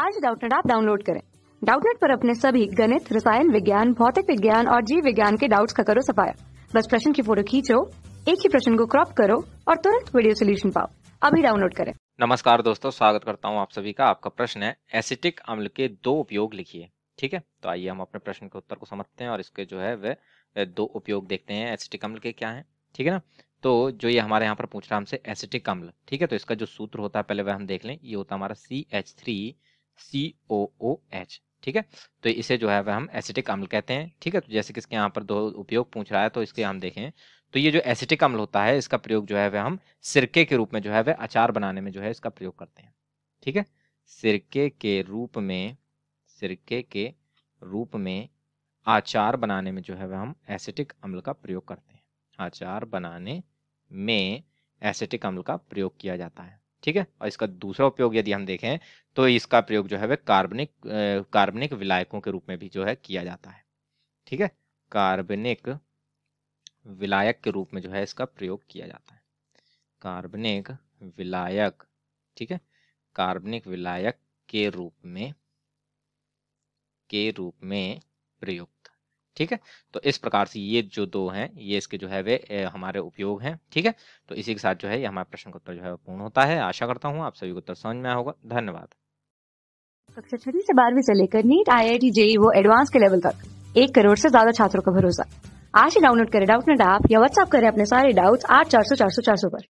आज डाउटनेट आप डाउनलोड करें डाउटनेट पर अपने सभी गणित रसायन विज्ञान भौतिक विज्ञान और जीव विज्ञान के डाउट्स का करो सफाया बस प्रश्न की फोटो खींचो एक ही प्रश्न को क्रॉप करो और तुरंत वीडियो सोल्यूशन पाओ अभी डाउनलोड करें नमस्कार दोस्तों स्वागत करता हूँ आप सभी का आपका प्रश्न है एसिटिक अम्ल के दो उपयोग लिखिए ठीक है तो आइए हम अपने प्रश्न के उत्तर को समझते हैं और इसके जो है वह दो उपयोग देखते हैं एसिटिक अम्ल के क्या है ठीक है ना तो जो ये हमारे यहाँ पर पूछ रहा है हमसे एसिटिक अम्ल ठीक है तो इसका जो सूत्र होता है पहले वह हम देख लें ये होता है हमारा C H three C O O H ठीक है तो इसे जो है वह हम एसिटिक अम्ल कहते हैं ठीक है तो जैसे कि इसके यहाँ पर दो उपयोग पूछ रहा है तो इसके हम देखें तो ये जो एसिटिक अम्ल होता है इसका प्रयोग जो है वह हम सिरके के रूप में जो है वह अचार बनाने में जो है इसका प्रयोग करते हैं ठीक है सिरके के रूप में सिरके के रूप में आचार बनाने में जो है वह हम एसिटिक अम्ल का प्रयोग करते हैं आचार बनाने में एसिटिक अम्ल का प्रयोग किया जाता है ठीक है और इसका दूसरा उपयोग यदि हम देखें तो इसका प्रयोग जो है वह कार्बनिक कार्बनिक विलायकों के रूप में भी जो है किया जाता है ठीक है कार्बनिक विलायक के रूप में जो है इसका प्रयोग किया जाता है कार्बनिक विलायक ठीक है कार्बनिक विलायक के रूप में के रूप में प्रयुक्त ठीक है तो इस प्रकार से ये जो दो हैं ये इसके जो है वे हमारे उपयोग हैं ठीक है तो इसी के साथ जो है ये हमारा प्रश्न उत्तर जो है पूर्ण होता है आशा करता हूँ आप सभी को उत्तर समझ में होगा धन्यवाद कक्षा छठी से बारहवीं से लेकर NEET I I T JEE वो एडवांस के लेवल तक एक करोड़ से ज्यादा छात्रों का भरोसा आज ही डाउनलोड करें डाउट नेट ऐप या व्हाट्सअप करें अपने सारे डाउट्स आठ चार सौ चार सौ चार सौ पर